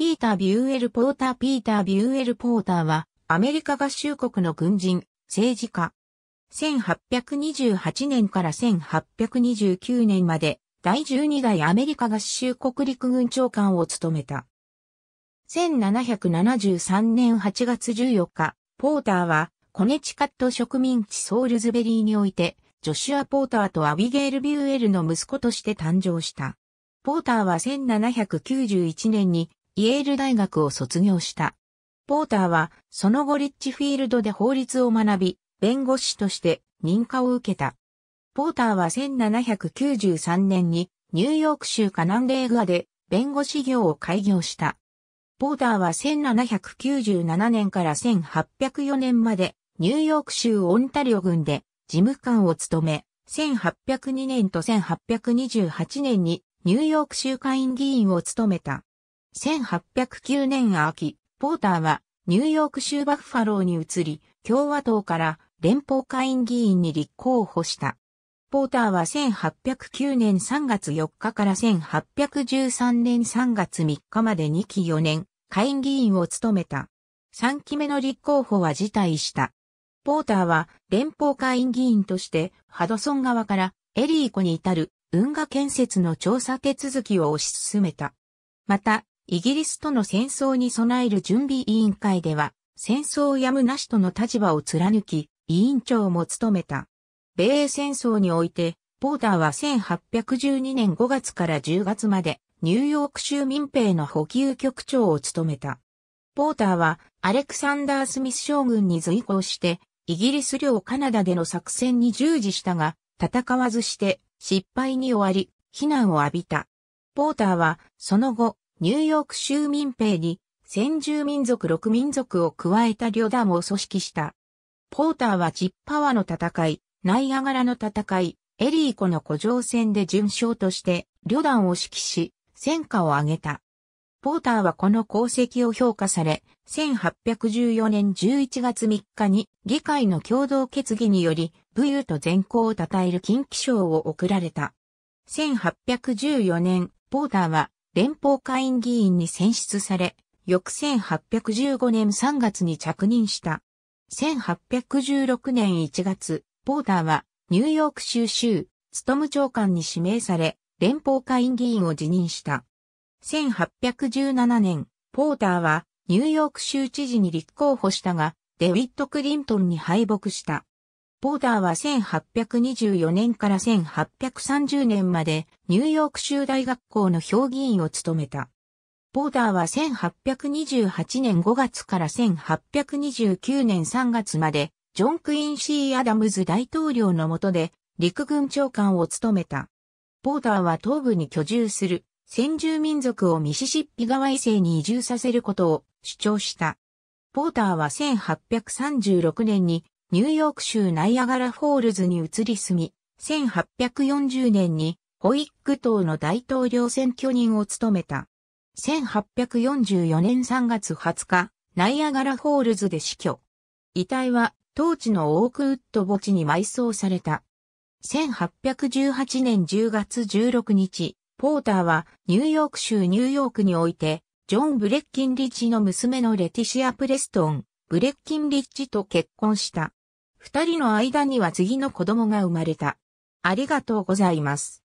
ピーター・ビューエル・ポーターピーター・ビューエル・ポーターは、アメリカ合衆国の軍人、政治家。1828年から1829年まで、第12代アメリカ合衆国陸軍長官を務めた。1773年8月14日、ポーターは、コネチカット植民地ソウルズベリーにおいて、ジョシュア・ポーターとアビゲール・ビューエルの息子として誕生した。ポーターは1791年にイェール大学を卒業した。ポーターは、その後リッチフィールドで法律を学び、弁護士として認可を受けた。ポーターは1793年にニューヨーク州カナンレーガで弁護士業を開業した。ポーターは1797年から1804年までニューヨーク州オンタリオ郡で事務官を務め、1802年と1828年にニューヨーク州会員議員を務めた。1809年秋、ポーターはニューヨーク州バッファローに移り、共和党から連邦会員議員に立候補した。ポーターは1809年3月4日から1813年3月3日まで2期4年、会員議員を務めた。3期目の立候補は辞退した。ポーターは連邦会員議員としてハドソン側からエリー湖に至る運河建設の調査手続きを推し進めた。また、イギリスとの戦争に備える準備委員会では、戦争やむなしとの立場を貫き、委員長も務めた。米英戦争において、ポーターは1812年5月から10月まで、ニューヨーク州民兵の補給局長を務めた。ポーターは、アレクサンダー・スミス将軍に随行して、イギリス領カナダでの作戦に従事したが、戦わずして、失敗に終わり、非難を浴びた。ポーターは、その後、ニューヨーク州民兵に先住民族6民族を加えた旅団を組織した。ポーターはジッパワの戦い、ナイアガラの戦い、エリーコの古城戦で巡将として旅団を指揮し、戦果を挙げた。ポーターはこの功績を評価され、1814年11月3日に議会の共同決議により、武勇と善行を称える近畿賞を贈られた。1814年、ポーターは連邦会員議員に選出され、翌1815年3月に着任した。1816年1月、ポーターはニューヨーク州州、務トム長官に指名され、連邦会員議員を辞任した。1817年、ポーターはニューヨーク州知事に立候補したが、デウィット・クリントンに敗北した。ポーターは1824年から1830年までニューヨーク州大学校の評議員を務めた。ポーターは1828年5月から1829年3月までジョン・クインシー・アダムズ大統領の下で陸軍長官を務めた。ポーターは東部に居住する先住民族をミシシッピ川衛星に移住させることを主張した。ポーターは1836年にニューヨーク州ナイアガラフォールズに移り住み、1840年にホイック党の大統領選挙人を務めた。1844年3月20日、ナイアガラフォールズで死去。遺体は当地のオークウッド墓地に埋葬された。1818年10月16日、ポーターはニューヨーク州ニューヨークにおいて、ジョン・ブレッキンリッジの娘のレティシア・プレストン、ブレッキンリッジと結婚した。二人の間には次の子供が生まれた。ありがとうございます。